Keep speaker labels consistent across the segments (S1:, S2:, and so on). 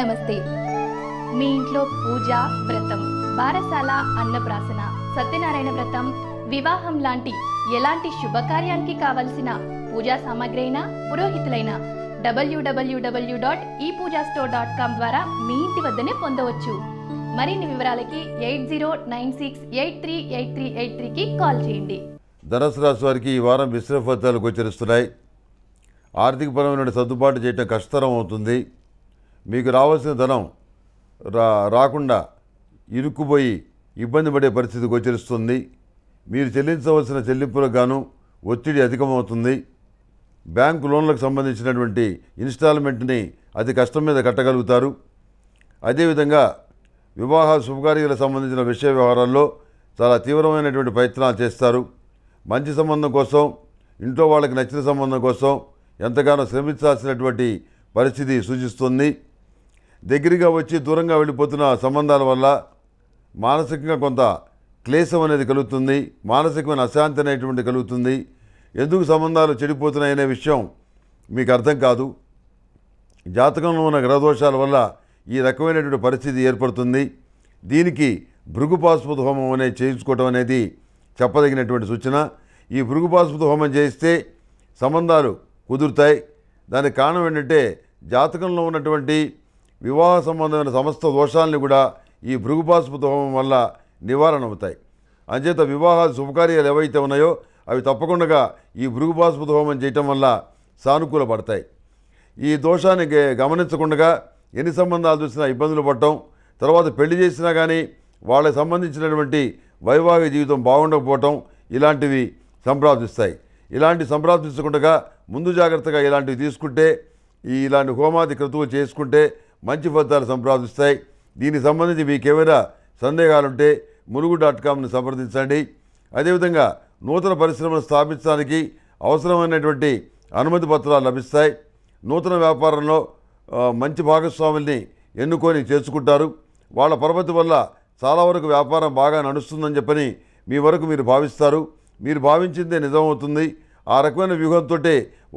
S1: నమస్తే మీ ఇంట్లో పూజ వ్రతం బారసాల అన్నప్రాసన సత్యనారాయణ వ్రతం వివాహం లాంటి ఎలాంటి శుభకార్యానికి కావలసిన పూజా సామాగ్రి అయినా పురోహితులైన డబ్ల్యూడబ్ల్యూడబ్ల్యూ డాట్ ఈ పూజా స్టోర్ డాట్ కామ్ ద్వారా మీ ఇంటి వద్దనే పొందవచ్చు మరిన్ని వివరాలకి eight zero nine six eight three eight three eight త్రీకి కాల్ చేయండి ధనుసు రాశి వారికి ఈ వారం విశ్రమ ఫలితాలు గోచరిస్తున్నాయి పరమైన సర్దుబాటు చేయడం కష్టతరం అవుతుంది మీకు రావాల్సిన ధనం రా రాకుండా ఇరుక్కుపోయి ఇబ్బంది పడే పరిస్థితి గోచరిస్తుంది మీరు చెల్లించవలసిన చెల్లింపులకు గాను ఒత్తిడి అధికమవుతుంది బ్యాంకు లోన్లకు సంబంధించినటువంటి ఇన్స్టాల్మెంట్ని అతి కష్టం మీద కట్టగలుగుతారు అదేవిధంగా వివాహ శుభకార్యాలకు సంబంధించిన విషయ వ్యవహారాల్లో చాలా తీవ్రమైనటువంటి ప్రయత్నాలు చేస్తారు మంచి సంబంధం కోసం ఇంట్లో వాళ్ళకి నచ్చిన సంబంధం కోసం ఎంతగానో శ్రమించాల్సినటువంటి పరిస్థితి సూచిస్తుంది దగ్గరగా వచ్చి దూరంగా వెళ్ళిపోతున్న సంబంధాల వల్ల మానసికంగా కొంత క్లేశం అనేది కలుగుతుంది మానసికమైన అశాంతి అనేటువంటి కలుగుతుంది ఎందుకు సంబంధాలు చెడిపోతున్నాయి అనే విషయం మీకు అర్థం కాదు జాతకంలో ఉన్న గ్రహదోషాల వల్ల ఈ రకమైనటువంటి పరిస్థితి ఏర్పడుతుంది దీనికి భృగుపాస్పద హోమం అనేది చేయించుకోవటం అనేది చెప్పదగినటువంటి సూచన ఈ భృగుపాస్పద హోమం చేస్తే సంబంధాలు కుదురుతాయి దానికి కారణం ఏంటంటే జాతకంలో ఉన్నటువంటి వివాహ సంబంధమైన సమస్త దోషాలని కూడా ఈ భృగుపాసుపు హోమం వల్ల నివారణ అవుతాయి అంచేత వివాహాలు శుభకార్యాలు ఏవైతే ఉన్నాయో అవి తప్పకుండా ఈ భృగుపాసుపు హోమం చేయటం వల్ల సానుకూల పడతాయి ఈ దోషాన్ని గమనించకుండా ఎన్ని సంబంధాలు చూసినా ఇబ్బందులు పడటం తర్వాత పెళ్లి చేసినా కానీ వాళ్ళకి సంబంధించినటువంటి వైవాహిక జీవితం బాగుండకపోవటం ఇలాంటివి సంప్రాప్తిస్తాయి ఇలాంటి సంప్రాప్తించకుండా ముందు జాగ్రత్తగా ఇలాంటివి తీసుకుంటే ఈ ఇలాంటి హోమాది క్రతువులు చేసుకుంటే మంచి ఫలితాలు సంప్రదిస్తాయి దీనికి సంబంధించి మీకు ఏమైనా సందేహాలుంటే ములుగు డాట్ కామ్ను సంప్రదించండి అదేవిధంగా నూతన పరిశ్రమలు స్థాపించడానికి అవసరమైనటువంటి అనుమతి పత్రాలు లభిస్తాయి నూతన వ్యాపారంలో మంచి భాగస్వాముల్ని ఎన్నుకొని చేర్చుకుంటారు వాళ్ళ పరపతి వల్ల చాలా వరకు వ్యాపారం బాగా నడుస్తుందని చెప్పని మీ వరకు మీరు భావిస్తారు మీరు భావించిందే నిజమవుతుంది ఆ రకమైన వ్యూహంతో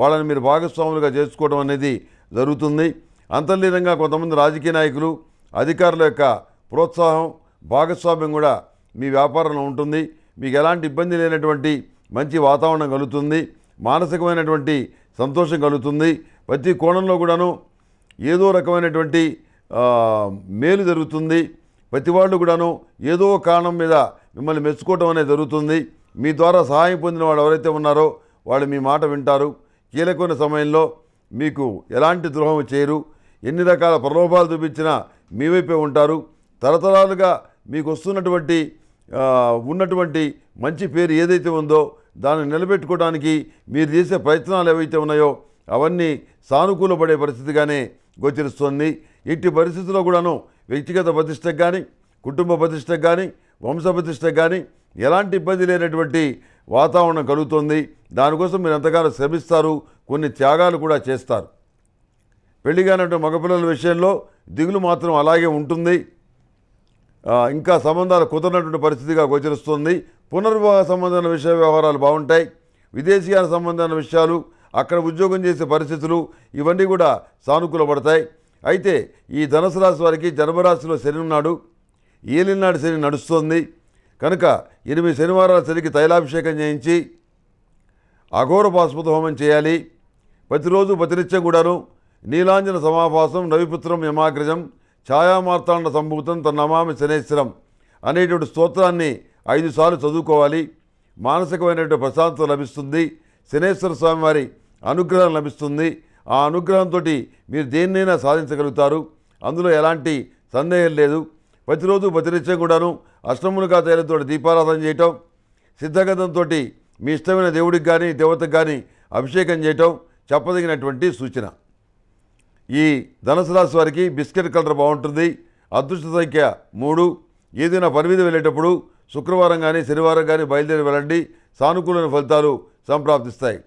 S1: వాళ్ళని మీరు భాగస్వాములుగా చేర్చుకోవడం అనేది జరుగుతుంది అంతర్లీనంగా కొంతమంది రాజకీయ నాయకులు అధికారుల యొక్క ప్రోత్సాహం భాగస్వామ్యం కూడా మీ వ్యాపారంలో ఉంటుంది మీకు ఎలాంటి ఇబ్బంది లేనటువంటి మంచి వాతావరణం కలుగుతుంది మానసికమైనటువంటి సంతోషం కలుగుతుంది ప్రతి కోణంలో కూడాను ఏదో రకమైనటువంటి మేలు జరుగుతుంది ప్రతి వాళ్ళు కూడాను ఏదో కారణం మీద మిమ్మల్ని మెచ్చుకోవటం అనేది జరుగుతుంది మీ ద్వారా సహాయం పొందిన వాళ్ళు ఎవరైతే ఉన్నారో వాళ్ళు మీ మాట వింటారు కీలకమైన సమయంలో మీకు ఎలాంటి ద్రోహం చేయరు ఎన్ని రకాల ప్రలోభాలు చూపించినా మీ వైపే ఉంటారు తరతరాలుగా మీకు వస్తున్నటువంటి ఉన్నటువంటి మంచి పేరు ఏదైతే ఉందో దాన్ని నిలబెట్టుకోవడానికి మీరు చేసే ప్రయత్నాలు ఏవైతే ఉన్నాయో అవన్నీ సానుకూలపడే పరిస్థితిగానే గోచరిస్తుంది ఇట్టి పరిస్థితుల్లో కూడాను వ్యక్తిగత ప్రతిష్టకు కానీ కుటుంబ ప్రతిష్టకు కానీ వంశ ప్రతిష్టకు కానీ ఎలాంటి ఇబ్బంది లేనటువంటి వాతావరణం కలుగుతుంది దానికోసం మీరు ఎంతగానో శ్రమిస్తారు కొన్ని త్యాగాలు కూడా చేస్తారు పెళ్లిగానటువంటి మగపిల్లల విషయంలో దిగులు మాత్రం అలాగే ఉంటుంది ఇంకా సంబంధాలు కుదరనటువంటి పరిస్థితిగా గోచరిస్తుంది పునర్వివాహ సంబంధమైన విషయ వ్యవహారాలు బాగుంటాయి విదేశీయాల సంబంధమైన విషయాలు అక్కడ ఉద్యోగం చేసే పరిస్థితులు ఇవన్నీ కూడా సానుకూలపడతాయి అయితే ఈ ధనుసు రాశి వారికి జన్మరాశిలో శని ఉన్నాడు ఏలినాడు శని నడుస్తోంది కనుక ఎనిమిది శనివారాల శనికి తైలాభిషేకం చేయించి అఘోర పాశుపత హోమం చేయాలి ప్రతిరోజు ప్రతినిత్యం కూడాను నీలాంజన సమాభాసం రవిపుత్రం యమాగ్రజం ఛాయామార్తాండ సంభూతం నమామి శనేశ్వరం అనేటువంటి స్తోత్రాన్ని ఐదుసార్లు చదువుకోవాలి మానసికమైనటువంటి ప్రశాంతత లభిస్తుంది శనేశ్వర స్వామి వారి అనుగ్రహం లభిస్తుంది ఆ అనుగ్రహంతో మీరు దేన్నైనా సాధించగలుగుతారు అందులో ఎలాంటి సందేహం లేదు ప్రతిరోజు ప్రతినిత్యం కూడాను అష్టములుగా తయారుతో దీపారాధన చేయటం సిద్ధగతంతో మీ ఇష్టమైన దేవుడికి కానీ దేవతకు కానీ అభిషేకం చేయటం చెప్పదగినటువంటి సూచన ఈ ధనుసు రాశి వారికి బిస్కెట్ కలర్ బాగుంటుంది అదృష్ట సంఖ్య మూడు ఏదైనా పని మీద వెళ్ళేటప్పుడు శుక్రవారం కానీ శనివారం కానీ బయలుదేరి వెళ్ళండి సానుకూలమైన ఫలితాలు సంప్రాప్తిస్తాయి